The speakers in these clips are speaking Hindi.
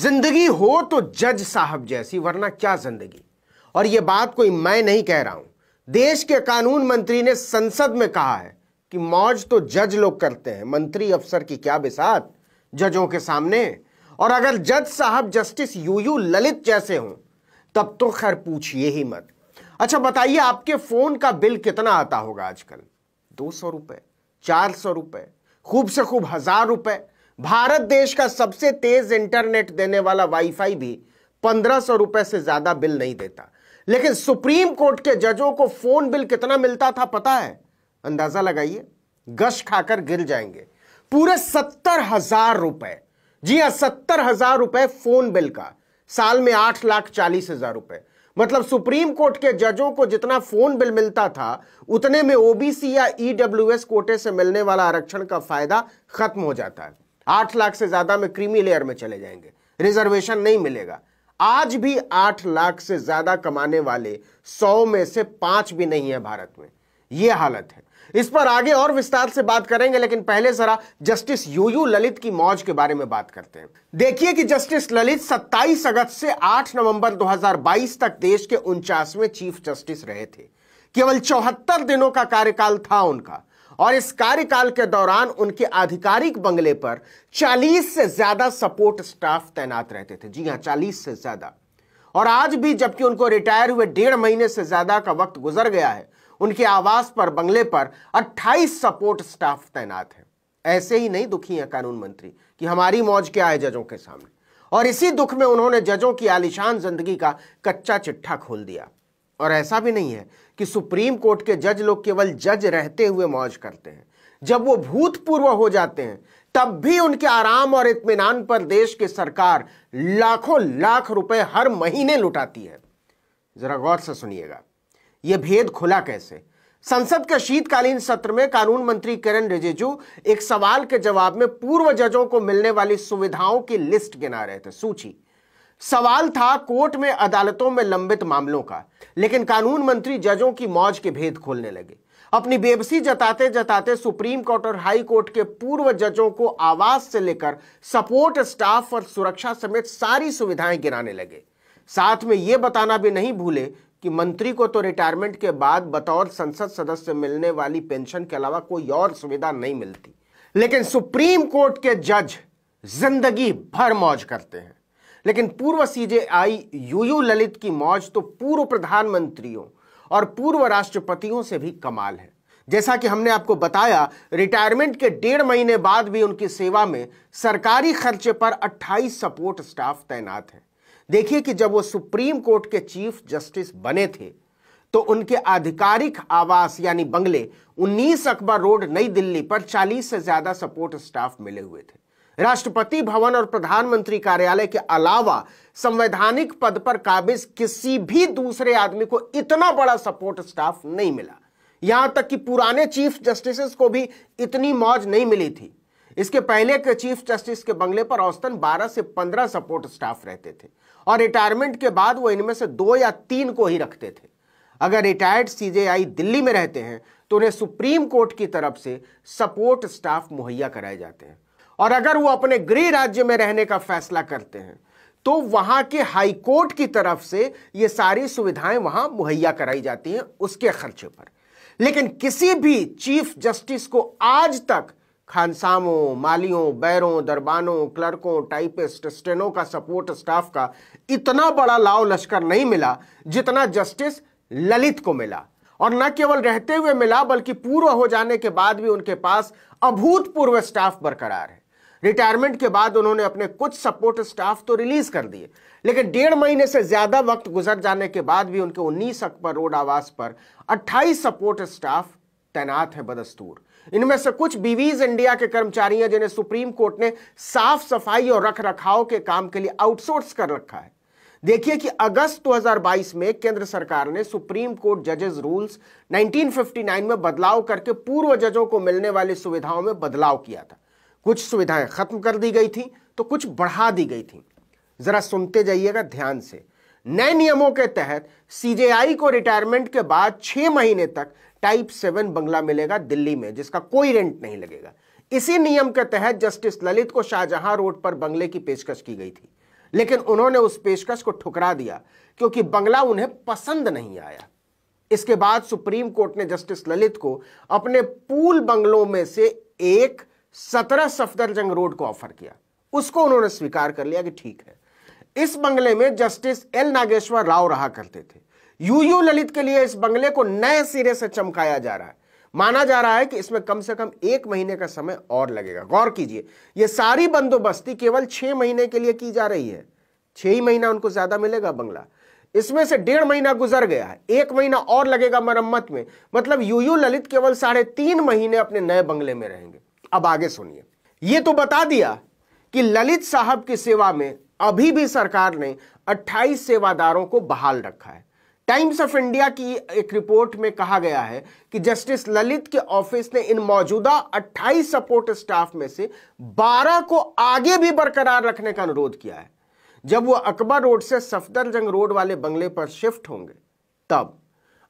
जिंदगी हो तो जज साहब जैसी वरना क्या जिंदगी और यह बात कोई मैं नहीं कह रहा हूं देश के कानून मंत्री ने संसद में कहा है कि मौज तो जज लोग करते हैं मंत्री अफसर की क्या बिसात जजों के सामने और अगर जज साहब जस्टिस यू यू ललित जैसे हों तब तो खैर पूछिए ही मत अच्छा बताइए आपके फोन का बिल कितना आता होगा आजकल दो सौ रुपए चार सौ रुपये खूब से खूब हजार रुपए भारत देश का सबसे तेज इंटरनेट देने वाला वाईफाई भी पंद्रह सौ रुपए से ज्यादा बिल नहीं देता लेकिन सुप्रीम कोर्ट के जजों को फोन बिल कितना मिलता था पता है अंदाजा लगाइए गश खाकर गिर जाएंगे पूरे सत्तर हजार रुपए जी हाँ सत्तर हजार रुपए फोन बिल का साल में आठ लाख चालीस हजार रुपए मतलब सुप्रीम कोर्ट के जजों को जितना फोन बिल मिलता था उतने में ओबीसी या ईडब्ल्यूएस कोटे से मिलने वाला आरक्षण का फायदा खत्म हो जाता है आठ लाख से ज्यादा में क्रीमी लेयर में चले जाएंगे रिजर्वेशन नहीं मिलेगा आज भी आठ लाख से ज्यादा कमाने वाले सौ में से पांच भी नहीं है भारत में यह हालत है इस पर आगे और विस्तार से बात करेंगे लेकिन पहले जरा जस्टिस यूयू ललित की मौज के बारे में बात करते हैं देखिए कि जस्टिस ललित 27 अगस्त से 8 नवंबर 2022 तक देश के उनचासवें चीफ जस्टिस रहे थे केवल चौहत्तर दिनों का कार्यकाल था उनका और इस कार्यकाल के दौरान उनके आधिकारिक बंगले पर 40 से ज्यादा सपोर्ट स्टाफ तैनात रहते थे जी हां 40 से ज्यादा और आज भी जबकि उनको रिटायर हुए डेढ़ महीने से ज्यादा का वक्त गुजर गया है उनके आवास पर बंगले पर 28 सपोर्ट स्टाफ तैनात है ऐसे ही नहीं दुखी है कानून मंत्री कि हमारी मौज क्या है जजों के सामने और इसी दुख में उन्होंने जजों की आलिशान जिंदगी का कच्चा चिट्ठा खोल दिया और ऐसा भी नहीं है कि सुप्रीम कोर्ट के जज लोग केवल जज रहते हुए मौज करते हैं जब वो भूतपूर्व हो जाते हैं तब भी उनके आराम और इतमान पर देश की सरकार लाखों लाख रुपए हर महीने लुटाती है जरा गौर से सुनिएगा यह भेद खुला कैसे संसद के शीतकालीन सत्र में कानून मंत्री किरण रिजिजू एक सवाल के जवाब में पूर्व जजों को मिलने वाली सुविधाओं की लिस्ट गिना रहे थे सूची सवाल था कोर्ट में अदालतों में लंबित मामलों का लेकिन कानून मंत्री जजों की मौज के भेद खोलने लगे अपनी बेबसी जताते जताते सुप्रीम कोर्ट और हाई कोर्ट के पूर्व जजों को आवास से लेकर सपोर्ट स्टाफ और सुरक्षा समेत सारी सुविधाएं गिराने लगे साथ में यह बताना भी नहीं भूले कि मंत्री को तो रिटायरमेंट के बाद बतौर संसद सदस्य मिलने वाली पेंशन के अलावा कोई और सुविधा नहीं मिलती लेकिन सुप्रीम कोर्ट के जज जिंदगी भर मौज करते हैं लेकिन पूर्व सीजेआई यूयू ललित की मौज तो पूर्व प्रधानमंत्रियों और पूर्व राष्ट्रपतियों से भी कमाल है जैसा कि हमने आपको बताया रिटायरमेंट के डेढ़ महीने बाद भी उनकी सेवा में सरकारी खर्चे पर 28 सपोर्ट स्टाफ तैनात हैं देखिए कि जब वो सुप्रीम कोर्ट के चीफ जस्टिस बने थे तो उनके आधिकारिक आवास यानी बंगले 19 अकबर रोड नई दिल्ली पर 40 से ज्यादा सपोर्ट स्टाफ मिले हुए थे राष्ट्रपति भवन और प्रधानमंत्री कार्यालय के अलावा संवैधानिक पद पर काबिज किसी भी दूसरे आदमी को इतना बड़ा सपोर्ट स्टाफ नहीं मिला यहां तक कि पुराने चीफ जस्टिस को भी इतनी मौज नहीं मिली थी इसके पहले के चीफ जस्टिस के बंगले पर औसतन 12 से 15 सपोर्ट स्टाफ रहते थे और रिटायरमेंट के बाद वो इनमें से दो या तीन को ही रखते थे अगर रिटायर्ड सीजेआई दिल्ली में रहते हैं तो उन्हें सुप्रीम कोर्ट की तरफ से सपोर्ट स्टाफ मुहैया कराए जाते हैं और अगर वो अपने गृह राज्य में रहने का फैसला करते हैं तो वहां के हाईकोर्ट की तरफ से ये सारी सुविधाएं वहां मुहैया कराई जाती हैं उसके खर्चे पर लेकिन किसी भी चीफ जस्टिस को आज तक खानसामों मालियों बैरों दरबानों क्लर्कों टाइपिस्ट स्टेनों का सपोर्ट स्टाफ का इतना बड़ा लाव लश्कर नहीं मिला जितना जस्टिस ललित को मिला और न केवल रहते हुए मिला बल्कि पूर्व हो जाने के बाद भी उनके पास अभूतपूर्व स्टाफ बरकरार है रिटायरमेंट के बाद उन्होंने अपने कुछ सपोर्ट स्टाफ तो रिलीज कर दिए लेकिन डेढ़ महीने से ज्यादा वक्त गुजर जाने के बाद भी उनके उन्नीस अकबर रोड आवास पर 28 सपोर्ट स्टाफ तैनात है बदस्तूर इनमें से कुछ बीवीज इंडिया के कर्मचारी हैं जिन्हें सुप्रीम कोर्ट ने साफ सफाई और रख रखाव के काम के लिए आउटसोर्स कर रखा है देखिए कि अगस्त 2022 में केंद्र सरकार ने सुप्रीम कोर्ट जजेस रूल्स 1959 में बदलाव करके पूर्व जजों को मिलने वाली सुविधाओं में बदलाव किया था कुछ सुविधाएं खत्म कर दी गई थी तो कुछ बढ़ा दी गई थी जरा सुनते जाइएगा ध्यान से नए नियमों के तहत सीजेआई को रिटायरमेंट के बाद छह महीने तक टाइप सेवन बंगला मिलेगा दिल्ली में जिसका कोई रेंट नहीं लगेगा इसी नियम के तहत जस्टिस ललित को शाहजहां रोड पर बंगले की पेशकश की गई थी लेकिन उन्होंने उस पेशकश को ठुकरा दिया क्योंकि बंगला उन्हें पसंद नहीं आया इसके बाद सुप्रीम कोर्ट ने जस्टिस ललित को अपने पूल बंगलों में से एक सत्रह सफदरजंग रोड को ऑफर किया उसको उन्होंने स्वीकार कर लिया कि ठीक है इस बंगले में जस्टिस एल नागेश्वर राव रहा करते थे यू यू ललित के लिए इस बंगले को नए सिरे से चमकाया जा रहा है माना जा रहा है कि इसमें कम से कम एक महीने का समय और लगेगा गौर कीजिए यह सारी बंदोबस्ती केवल छह महीने के लिए की जा रही है छह ही महीना उनको ज्यादा मिलेगा बंगला इसमें से डेढ़ महीना गुजर गया है एक महीना और लगेगा मरम्मत में मतलब यूयू ललित केवल साढ़े तीन महीने अपने नए बंगले में रहेंगे अब आगे सुनिए यह तो बता दिया कि ललित साहब की सेवा में अभी भी सरकार ने 28 सेवादारों को बहाल रखा है टाइम्स ऑफ इंडिया की एक रिपोर्ट में कहा गया है कि जस्टिस ललित के ऑफिस ने इन मौजूदा 28 सपोर्ट स्टाफ में से 12 को आगे भी बरकरार रखने का अनुरोध किया है जब वो अकबर रोड से सफदरजंग रोड वाले बंगले पर शिफ्ट होंगे तब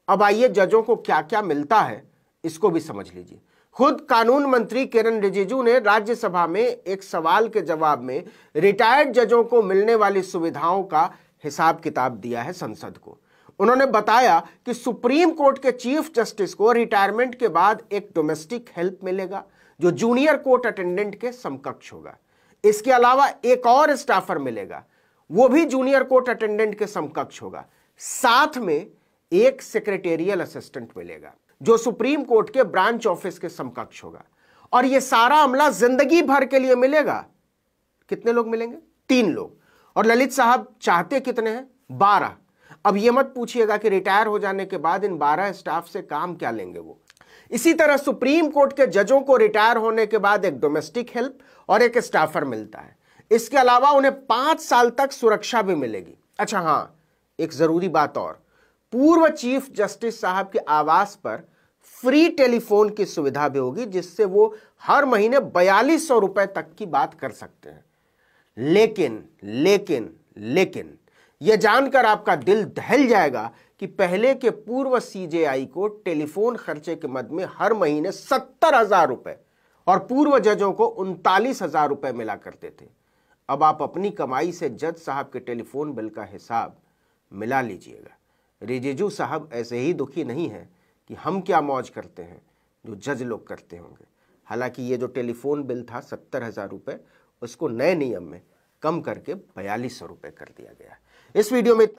अब आइए जजों को क्या क्या मिलता है इसको भी समझ लीजिए खुद कानून मंत्री किरण रिजिजू ने राज्यसभा में एक सवाल के जवाब में रिटायर्ड जजों को मिलने वाली सुविधाओं का हिसाब किताब दिया है संसद को उन्होंने बताया कि सुप्रीम कोर्ट के चीफ जस्टिस को रिटायरमेंट के बाद एक डोमेस्टिक हेल्प मिलेगा जो जूनियर कोर्ट अटेंडेंट के समकक्ष होगा इसके अलावा एक और स्टाफर मिलेगा वो भी जूनियर कोर्ट अटेंडेंट के समकक्ष होगा साथ में एक सेक्रेटेरियल असिस्टेंट मिलेगा जो सुप्रीम कोर्ट के ब्रांच ऑफिस के समकक्ष होगा और यह सारा अमला जिंदगी भर के लिए मिलेगा कितने लोग मिलेंगे तीन लोग और ललित साहब चाहते कितने हैं बारह अब यह मत पूछिएगा कि रिटायर हो जाने के बाद इन बारह स्टाफ से काम क्या लेंगे वो इसी तरह सुप्रीम कोर्ट के जजों को रिटायर होने के बाद एक डोमेस्टिक हेल्प और एक स्टाफर मिलता है इसके अलावा उन्हें पांच साल तक सुरक्षा भी मिलेगी अच्छा हाँ एक जरूरी बात और पूर्व चीफ जस्टिस साहब के आवास पर फ्री टेलीफोन की सुविधा भी होगी जिससे वो हर महीने बयालीस सौ रुपए तक की बात कर सकते हैं लेकिन लेकिन लेकिन यह जानकर आपका दिल दहल जाएगा कि पहले के पूर्व सीजेआई को टेलीफोन खर्चे के मद में हर महीने सत्तर हजार रुपए और पूर्व जजों को उनतालीस हजार रुपए मिला करते थे अब आप अपनी कमाई से जज साहब के टेलीफोन बिल का हिसाब मिला लीजिएगा रिजिजू साहब ऐसे ही दुखी नहीं है कि हम क्या मौज करते हैं जो जज लोग करते होंगे हालांकि ये जो टेलीफोन बिल था सत्तर हज़ार रुपये उसको नए नियम में कम करके बयालीस सौ रुपये कर दिया गया इस वीडियो में